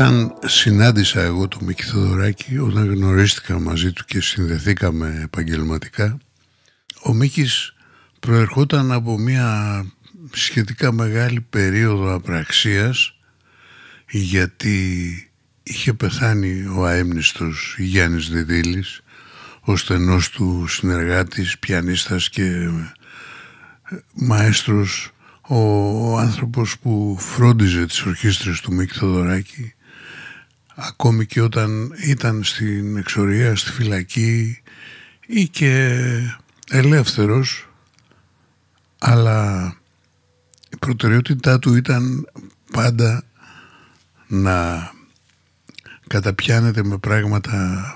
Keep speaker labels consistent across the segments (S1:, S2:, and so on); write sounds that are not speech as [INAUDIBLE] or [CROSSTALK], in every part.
S1: Όταν συνάντησα εγώ τον Μίκη Θεοδωράκη, όταν γνωρίστηκα μαζί του και συνδεθήκαμε επαγγελματικά, ο Μίκης προερχόταν από μια σχετικά μεγάλη περίοδο απραξίας γιατί είχε πεθάνει ο αέμνηστος Γιάννης Δεδίλης, ο στενός του συνεργάτης, πιανίστας και μαέστρος, ο, άνθρωπος που φρόντιζε τις ορχήστρες του Μίκη Θεοδωράκη ακόμη και όταν ήταν στην εξορία, στη φυλακή ή και ελεύθερος αλλά η προτεραιότητά του ήταν πάντα να καταπιάνεται με πράγματα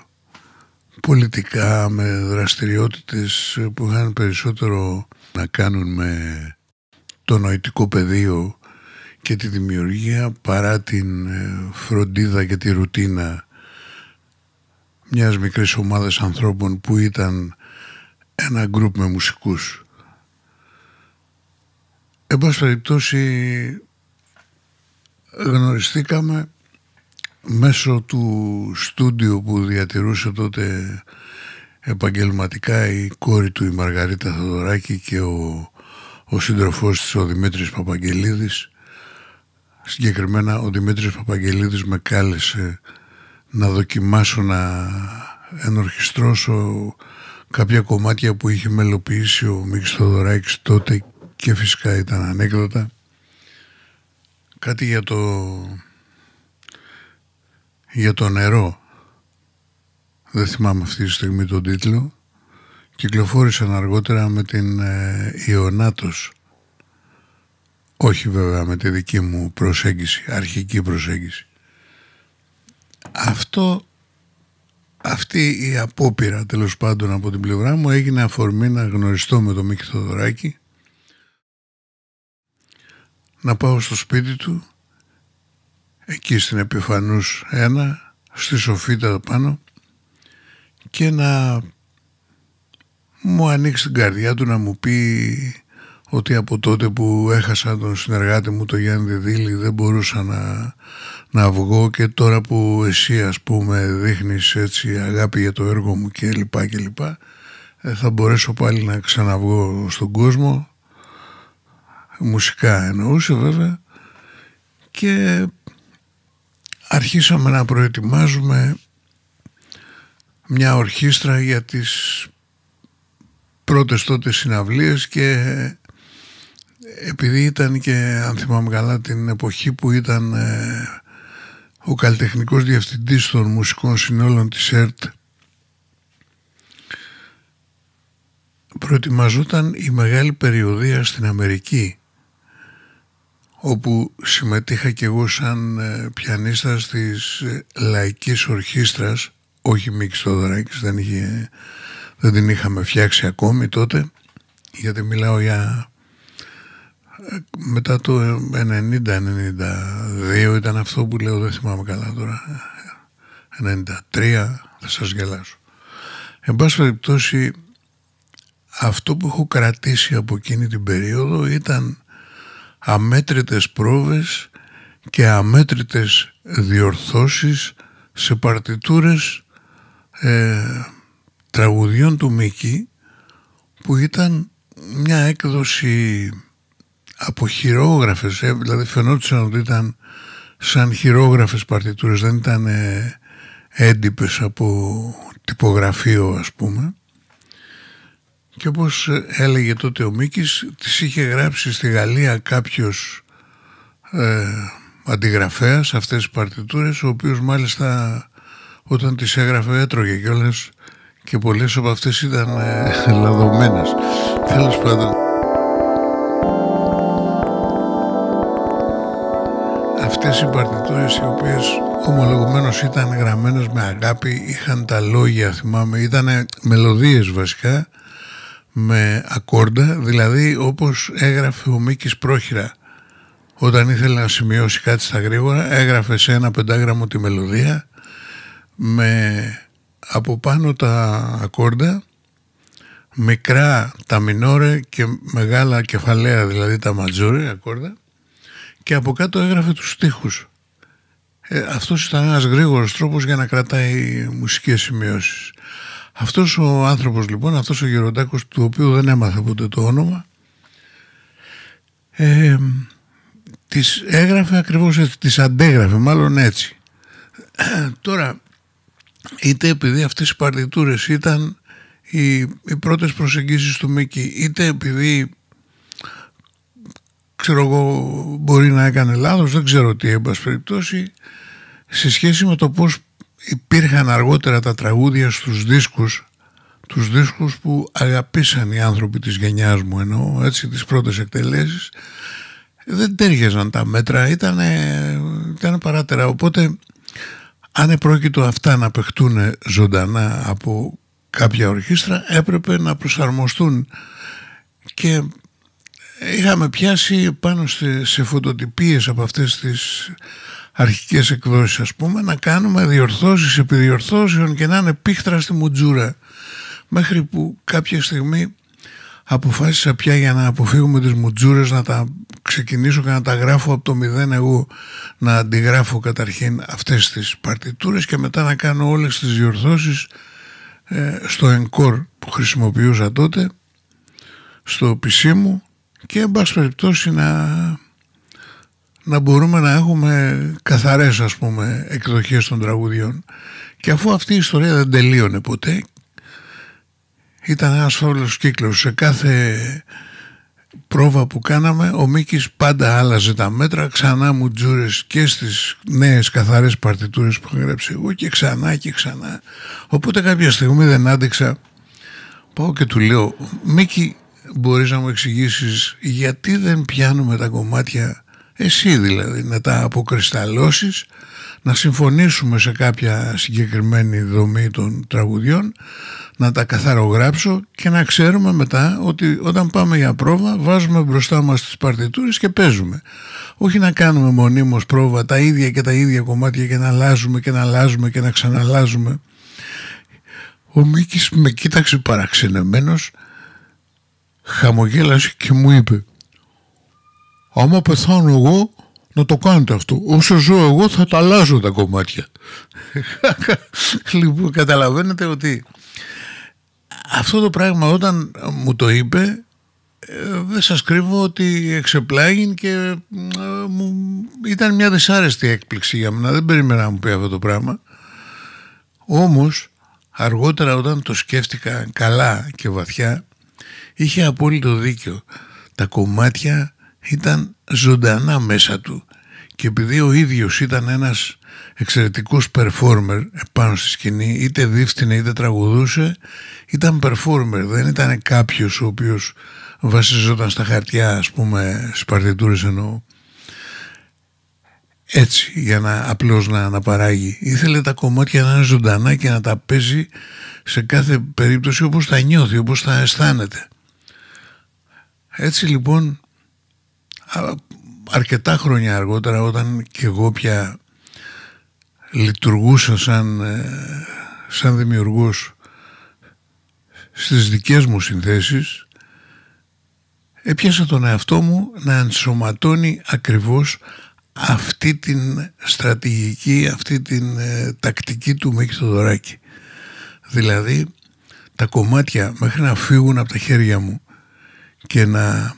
S1: πολιτικά, με δραστηριότητες που είχαν περισσότερο να κάνουν με το νοητικό πεδίο και τη δημιουργία παρά την ε, φροντίδα και τη ρουτίνα μιας μικρής ομάδας ανθρώπων που ήταν ένα γκρουπ με μουσικούς. Εν πάση περιπτώσει γνωριστήκαμε μέσω του στούντιο που διατηρούσε τότε επαγγελματικά η κόρη του η Μαργαρίτα Θεοδωράκη και ο, ο σύντροφός της ο Δημήτρης Παπαγγελίδης Συγκεκριμένα ο Δημήτρης Παπαγγελίδης με κάλεσε να δοκιμάσω να ενορχιστρώσω κάποια κομμάτια που είχε μελοποιήσει ο Μίκης Θοδωράκης τότε και φυσικά ήταν ανέκδοτα. Κάτι για το, για το νερό. Δεν θυμάμαι αυτή τη στιγμή τον τίτλο. Κυκλοφόρησαν αργότερα με την ε, Ιωνάτος όχι βέβαια με τη δική μου προσέγγιση, αρχική προσέγγιση. Αυτό, αυτή η απόπειρα τέλος πάντων από την πλευρά μου έγινε αφορμή να γνωριστώ με τον Μίκη Θοδωράκη, να πάω στο σπίτι του, εκεί στην Επιφανούς 1, στη Σοφίτα πάνω και να μου ανοίξει την καρδιά του να μου πει ότι από τότε που έχασα τον συνεργάτη μου, τον Γιάννη δεν μπορούσα να, να βγω και τώρα που εσύ ας πούμε δείχνεις έτσι αγάπη για το έργο μου και λοιπά και λοιπά, ε, θα μπορέσω πάλι να ξαναβγώ στον κόσμο, μουσικά εννοούσε βέβαια, και αρχίσαμε να προετοιμάζουμε μια ορχήστρα για τις πρώτες τότε συναυλίες και επειδή ήταν και αν θυμάμαι καλά την εποχή που ήταν ε, ο καλλιτεχνικός διευθυντής των μουσικών συνόλων της ΕΡΤ προετοιμαζόταν η μεγάλη περιοδία στην Αμερική όπου συμμετείχα και εγώ σαν ε, πιανίστας της ε, λαϊκής ορχήστρας όχι Μίκης και δεν, δεν την είχαμε φτιάξει ακόμη τότε γιατί μιλάω για μετά το 90-92 ήταν αυτό που λέω, δεν θυμάμαι καλά τώρα. 93, θα σας γελάσω. Εν πάση περιπτώσει, αυτό που έχω κρατήσει από εκείνη την περίοδο ήταν αμέτρητες πρόβες και αμέτρητες διορθώσεις σε παρτιτούρες ε, τραγουδιών του Μίκη που ήταν μια έκδοση από χειρόγραφες, ε, δηλαδή φαινόταν ότι ήταν σαν χειρόγραφες παρτιτούρες, δεν ήταν ε, έντυπες από τυπογραφείο ας πούμε. Και όπως έλεγε τότε ο Μίκης, τις είχε γράψει στη Γαλλία κάποιος ε, αντιγραφέας αυτές τις παρτιτούρες, ο οποίος μάλιστα όταν τις έγραφε έτρωγε κιόλας και πολλές από αυτές ήταν ε, λαδωμένες. Τέλος πάντων. αυτές οι οι οποίες ομολογουμένως ήταν γραμμένες με αγάπη, είχαν τα λόγια θυμάμαι, ήταν μελωδίες βασικά με ακόρντα, δηλαδή όπως έγραφε ο Μίκης Πρόχειρα όταν ήθελε να σημειώσει κάτι στα γρήγορα έγραφε σε ένα πεντάγραμμο τη μελωδία με από πάνω τα ακόρντα μικρά τα μινόρε και μεγάλα κεφαλαία δηλαδή τα ματζόρε ακόρδα και από κάτω έγραφε τους στίχους. Ε, αυτός ήταν ένας γρήγορος τρόπος για να κρατάει μουσικές σημειώσεις. Αυτός ο άνθρωπος λοιπόν, αυτός ο Γεροντάκος του οποίου δεν έμαθε ποτέ το όνομα ε, τις έγραφε ακριβώς έτσι, τις αντέγραφε μάλλον έτσι. Τώρα, είτε επειδή αυτές οι παρτιτούρες ήταν οι, οι πρώτες προσεγγίσεις του Μίκη, είτε επειδή ξέρω εγώ μπορεί να έκανε λάθος, δεν ξέρω τι έμπας περιπτώσει, σε σχέση με το πώς υπήρχαν αργότερα τα τραγούδια στους δίσκους, τους δίσκους που αγαπήσαν οι άνθρωποι της γενιάς μου ενώ έτσι τις πρώτες εκτελέσεις δεν τέριαζαν τα μέτρα, ήταν, παράτερα. Οπότε αν επρόκειτο αυτά να παιχτούν ζωντανά από κάποια ορχήστρα έπρεπε να προσαρμοστούν και είχαμε πιάσει πάνω σε, σε φωτοτυπίες από αυτές τις αρχικές εκδόσεις ας πούμε να κάνουμε διορθώσεις διορθώσεων και να είναι πίχτρα στη μουτζούρα μέχρι που κάποια στιγμή αποφάσισα πια για να αποφύγουμε τις μουτζούρες να τα ξεκινήσω και να τα γράφω από το μηδέν εγώ να αντιγράφω καταρχήν αυτές τις παρτιτούρες και μετά να κάνω όλες τις διορθώσεις ε, στο encore που χρησιμοποιούσα τότε στο PC μου και εν πάση περιπτώσει να, να μπορούμε να έχουμε καθαρές ας πούμε εκδοχές των τραγουδιών και αφού αυτή η ιστορία δεν τελείωνε ποτέ ήταν ένας φαύλος κύκλος σε κάθε πρόβα που κάναμε ο Μίκης πάντα άλλαζε τα μέτρα ξανά μου τζούρες και στις νέες καθαρές παρτιτούρες που είχα γράψει εγώ και ξανά και ξανά οπότε κάποια στιγμή δεν άντεξα πάω και του λέω Μίκη μπορείς να μου εξηγήσεις γιατί δεν πιάνουμε τα κομμάτια εσύ δηλαδή να τα αποκρισταλώσεις να συμφωνήσουμε σε κάποια συγκεκριμένη δομή των τραγουδιών να τα καθαρογράψω και να ξέρουμε μετά ότι όταν πάμε για πρόβα βάζουμε μπροστά μας τις παρτιτούρες και παίζουμε όχι να κάνουμε μονίμως πρόβα τα ίδια και τα ίδια κομμάτια και να αλλάζουμε και να αλλάζουμε και να ξαναλάζουμε ο Μίκης με κοίταξε παραξενεμένος χαμογέλασε και μου είπε «Άμα πεθάνω εγώ, να το κάνετε αυτό. Όσο ζω εγώ θα τα αλλάζω τα κομμάτια». [LAUGHS] λοιπόν, καταλαβαίνετε ότι αυτό το πράγμα όταν μου το είπε ε, δεν σας κρύβω ότι εξεπλάγει και ε, ήταν μια δυσάρεστη έκπληξη για μένα. Δεν περίμενα να μου πει αυτό το πράγμα. Όμως αργότερα όταν το σκέφτηκα καλά και βαθιά Είχε απόλυτο δίκιο. Τα κομμάτια ήταν ζωντανά μέσα του και επειδή ο ίδιος ήταν ένας εξαιρετικός performer επάνω στη σκηνή, είτε δίφτυνε είτε τραγουδούσε, ήταν performer, δεν ήταν κάποιος ο οποίος βασιζόταν στα χαρτιά, ας πούμε, στις παρτιτούρες εννοώ έτσι για να απλώς να, να παράγει. Ήθελε τα κομμάτια να είναι ζωντανά και να τα παίζει σε κάθε περίπτωση όπως τα νιώθει, όπως τα αισθάνεται. Έτσι λοιπόν αρκετά χρόνια αργότερα όταν και εγώ πια λειτουργούσα σαν, ε, σαν δημιουργός στις δικές μου συνθέσεις έπιασα τον εαυτό μου να ενσωματώνει ακριβώς αυτή την στρατηγική, αυτή την ε, τακτική του Μίκη δωράκι. Δηλαδή τα κομμάτια μέχρι να φύγουν από τα χέρια μου και να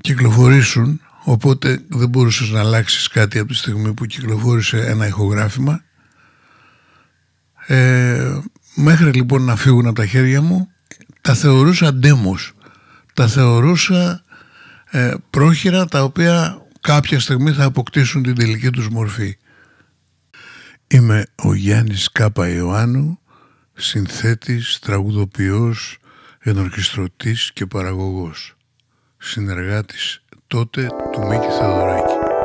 S1: κυκλοφορήσουν οπότε δεν μπορούσες να αλλάξεις κάτι από τη στιγμή που κυκλοφόρησε ένα ηχογράφημα ε, μέχρι λοιπόν να φύγουν από τα χέρια μου τα θεωρούσα ντέμος τα θεωρούσα ε, πρόχειρα τα οποία κάποια στιγμή θα αποκτήσουν την τελική τους μορφή. Είμαι ο Γιάννης Κάπα Ιωάννου, συνθέτης, τραγουδοποιός, ενορχιστρωτής και παραγωγός. Συνεργάτης τότε του Μίκη Θεοδωράκη.